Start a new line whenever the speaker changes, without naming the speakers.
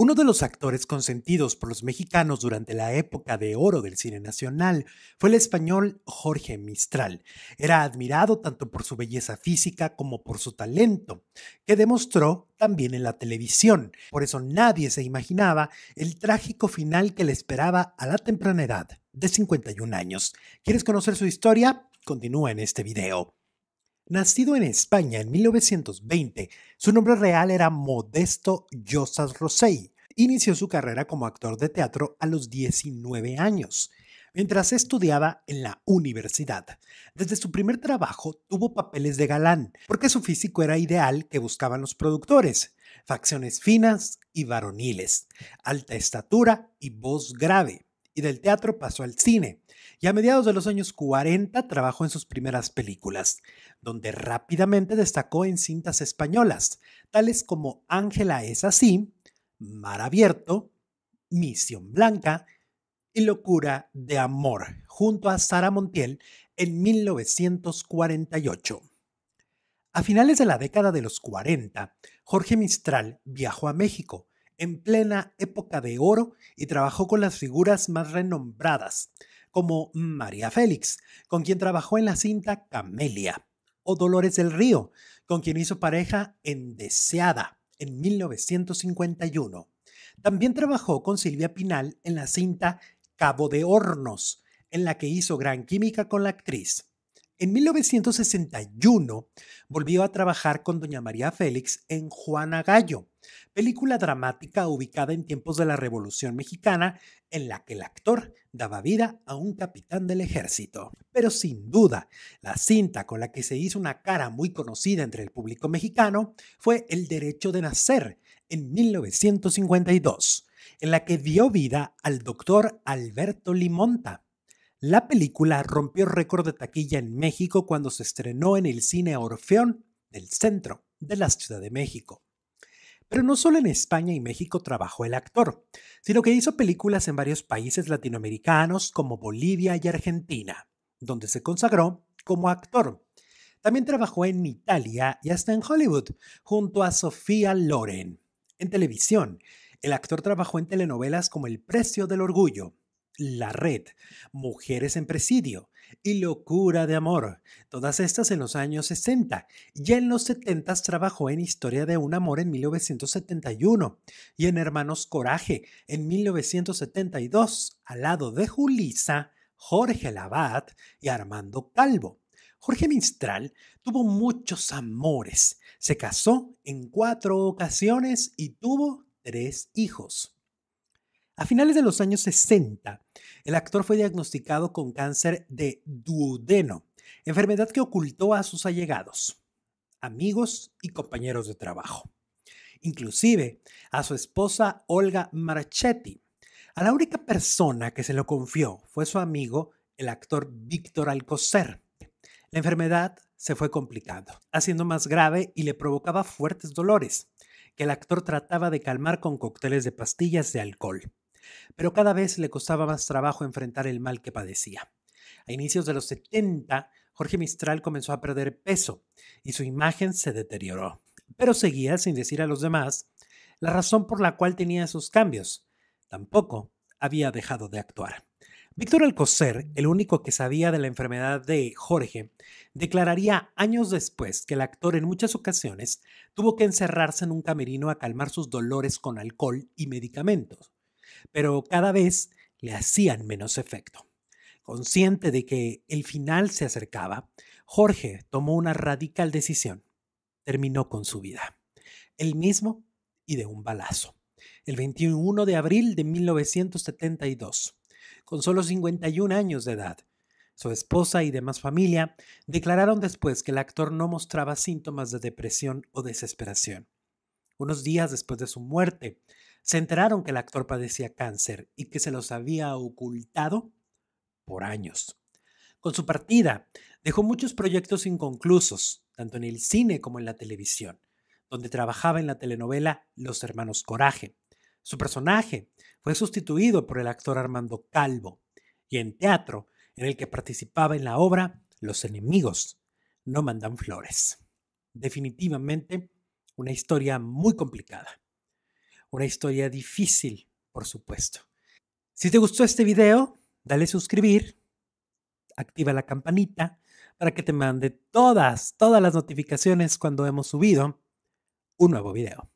Uno de los actores consentidos por los mexicanos durante la época de oro del cine nacional fue el español Jorge Mistral. Era admirado tanto por su belleza física como por su talento, que demostró también en la televisión. Por eso nadie se imaginaba el trágico final que le esperaba a la temprana edad de 51 años. ¿Quieres conocer su historia? Continúa en este video. Nacido en España en 1920, su nombre real era Modesto Llosas Rosell. Inició su carrera como actor de teatro a los 19 años, mientras estudiaba en la universidad. Desde su primer trabajo tuvo papeles de galán, porque su físico era ideal que buscaban los productores, facciones finas y varoniles, alta estatura y voz grave y del teatro pasó al cine. Y a mediados de los años 40 trabajó en sus primeras películas, donde rápidamente destacó en cintas españolas, tales como Ángela es así, Mar Abierto, Misión Blanca y Locura de Amor, junto a Sara Montiel en 1948. A finales de la década de los 40, Jorge Mistral viajó a México en plena época de oro y trabajó con las figuras más renombradas, como María Félix, con quien trabajó en la cinta Camelia, o Dolores del Río, con quien hizo pareja en Deseada en 1951. También trabajó con Silvia Pinal en la cinta Cabo de Hornos, en la que hizo gran química con la actriz. En 1961 volvió a trabajar con Doña María Félix en Juana Gallo, película dramática ubicada en tiempos de la Revolución Mexicana en la que el actor daba vida a un capitán del ejército. Pero sin duda, la cinta con la que se hizo una cara muy conocida entre el público mexicano fue El Derecho de Nacer en 1952, en la que dio vida al doctor Alberto Limonta la película rompió récord de taquilla en México cuando se estrenó en el cine Orfeón del centro de la Ciudad de México. Pero no solo en España y México trabajó el actor, sino que hizo películas en varios países latinoamericanos como Bolivia y Argentina, donde se consagró como actor. También trabajó en Italia y hasta en Hollywood, junto a Sofía Loren. En televisión, el actor trabajó en telenovelas como El Precio del Orgullo, la Red, Mujeres en Presidio y Locura de Amor, todas estas en los años 60. Ya en los 70 trabajó en Historia de un Amor en 1971 y en Hermanos Coraje en 1972, al lado de Julisa, Jorge Labat y Armando Calvo. Jorge Mistral tuvo muchos amores, se casó en cuatro ocasiones y tuvo tres hijos. A finales de los años 60, el actor fue diagnosticado con cáncer de duodeno, enfermedad que ocultó a sus allegados, amigos y compañeros de trabajo, inclusive a su esposa Olga Marchetti. A la única persona que se lo confió fue su amigo, el actor Víctor Alcocer. La enfermedad se fue complicando, haciendo más grave y le provocaba fuertes dolores, que el actor trataba de calmar con cócteles de pastillas de alcohol pero cada vez le costaba más trabajo enfrentar el mal que padecía. A inicios de los 70, Jorge Mistral comenzó a perder peso y su imagen se deterioró, pero seguía sin decir a los demás la razón por la cual tenía esos cambios. Tampoco había dejado de actuar. Víctor Alcocer, el único que sabía de la enfermedad de Jorge, declararía años después que el actor en muchas ocasiones tuvo que encerrarse en un camerino a calmar sus dolores con alcohol y medicamentos pero cada vez le hacían menos efecto. Consciente de que el final se acercaba, Jorge tomó una radical decisión. Terminó con su vida. Él mismo y de un balazo. El 21 de abril de 1972, con solo 51 años de edad, su esposa y demás familia declararon después que el actor no mostraba síntomas de depresión o desesperación. Unos días después de su muerte, se enteraron que el actor padecía cáncer y que se los había ocultado por años. Con su partida, dejó muchos proyectos inconclusos, tanto en el cine como en la televisión, donde trabajaba en la telenovela Los Hermanos Coraje. Su personaje fue sustituido por el actor Armando Calvo, y en teatro, en el que participaba en la obra Los enemigos no mandan flores. Definitivamente, una historia muy complicada. Una historia difícil, por supuesto. Si te gustó este video, dale suscribir, activa la campanita para que te mande todas, todas las notificaciones cuando hemos subido un nuevo video.